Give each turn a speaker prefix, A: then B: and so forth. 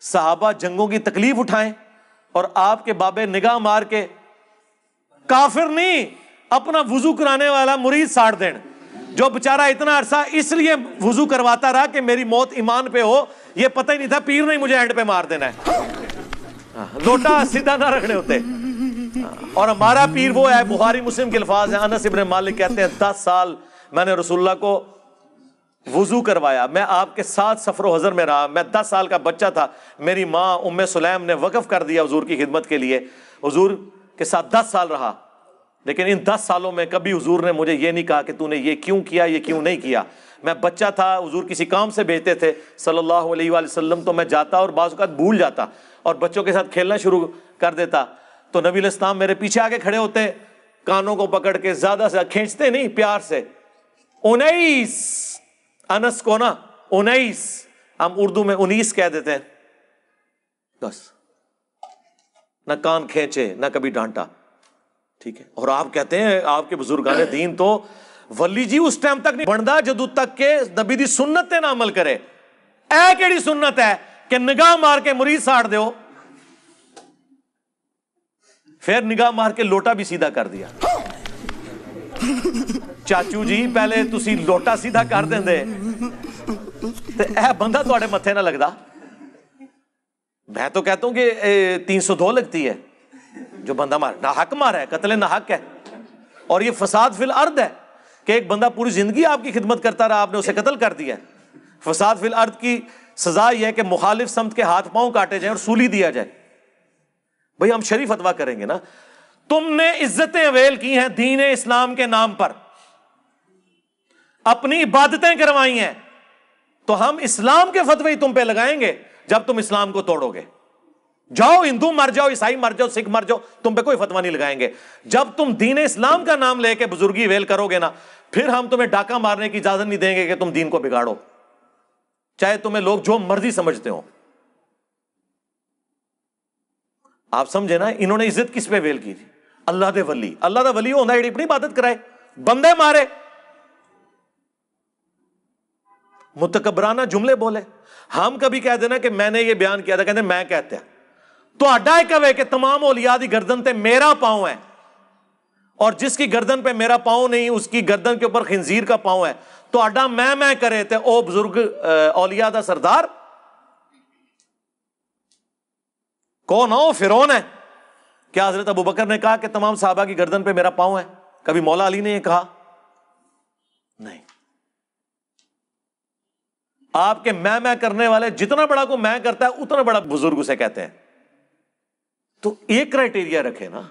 A: सहाबा जंगों की तकलीफ उठाएं और आपके बाबे निगाह मार के काफिर नहीं अपना वजू कराने वाला मुरीद साड़ देना जो बेचारा इतना अरसा इसलिए वजू करवाता रहा कि मेरी मौत ईमान पे हो ये पता ही नहीं था पीर नहीं मुझे एंड पे मार देना है हाँ, लोटा सीधा ना रखने होते हाँ, और हमारा पीर वो है बुहारी मुस्लिम के अल्फाज है अनस इब्न मालिक कहते हैं दस साल मैंने रसुल्ला को वज़ू करवाया मैं आपके साथ सफ़र हज़र में रहा मैं दस साल का बच्चा था मेरी माँ उम सुलैम ने वक़फ़ कर दिया हजूर की खिदमत के लिए हजूर के साथ दस साल रहा लेकिन इन दस सालों में कभी हजूर ने मुझे ये नहीं कहा कि तूने ये क्यों किया ये क्यों नहीं किया मैं बच्चा था हजूर किसी काम से भेजते थे सल्लल्लाहु अलैहि वसल्लम तो मैं जाता और बाज़ात भूल जाता और बच्चों के साथ खेलना शुरू कर देता तो नबी इस्लाम मेरे पीछे आके खड़े होते कानों को पकड़ के ज़्यादा से खींचते नहीं प्यार से उन्नीस अनस को ना उन्नीस हम उर्दू में उन्नीस कह देते हैं बस ना कान खेचे न कभी डांटा ठीक है और आप कहते हैं आपके बुजुर्गान दीन तो वली जी उस टाइम तक नहीं बढ़ता जो तक के नबी की सुन्नत ना अमल करे ए केड़ी सुन्नत है कि निगाह मार के मुरीद साड़ दो फिर निगाह मार के लोटा भी सीधा कर दिया ਚਾਚੂ ਜੀ ਪਹਿਲੇ ਤੁਸੀਂ ਲੋਟਾ ਸਿੱਧਾ ਕਰ ਦਿੰਦੇ ਤੇ ਇਹ ਬੰਦਾ ਤੁਹਾਡੇ ਮੱਥੇ ਨਾ ਲੱਗਦਾ मैं तो कहता हूं कि तीन सौ दो लगती है जो बंदा मार ना हक मारा है कतले ना हक है और ये फसाद फिल अर्द है कि एक बंदा पूरी जिंदगी आपकी खिदमत करता रहा आपने उसे कत्ल कर दिया फसाद फिल अर्द की सजा यह है कि मुखालिफ समत के हाथ पांव काटे जाए और सूली दिया जाए भाई हम शरीफ अतवा करेंगे ना तुमने इज्जतें अवेल की हैं दीन इस्लाम के नाम पर अपनी इबादतें करवाई हैं तो हम इस्लाम के फतवे ही तुम पे लगाएंगे जब तुम इस्लाम को तोड़ोगे जाओ हिंदू मर जाओ ईसाई मर जाओ सिख मर जाओ तुम पे कोई फतवा नहीं लगाएंगे जब तुम दीन इस्लाम का नाम लेके बुजुर्गी वेल करोगे ना फिर हम तुम्हें डाका मारने की इजाजत नहीं देंगे कि तुम दीन को बिगाड़ो चाहे तुम्हें लोग जो मर्जी समझते हो आप समझे ना इन्होंने इज्जत किस पे वेल की थी अल्लाह के वली अल्लाह का वली होता जी अपनी इबादत कराए बंदे मारे मुतकबराना जुमले बोले हम कभी कह देना कि मैंने ये बयान किया था कहते मैं कहते तो एक है कि तमाम ओलिया की गर्दन पर मेरा पाँव है और जिसकी गर्दन पर मेरा पाँव नहीं उसकी गर्दन के ऊपर खिंजीर का पाँव है तो मैं मैं करे थे ओ बुजुर्ग ओलिया का सरदार कौन हो फिरौन है क्या हजरत अबू बकर ने कहा कि तमाम साहबा की गर्दन पे मेरा पांव है कभी मौला अली ने यह कहा नहीं आपके मैं मैं करने वाले जितना बड़ा को मैं करता है उतना बड़ा बुजुर्ग उसे कहते हैं तो एक क्राइटेरिया रखे ना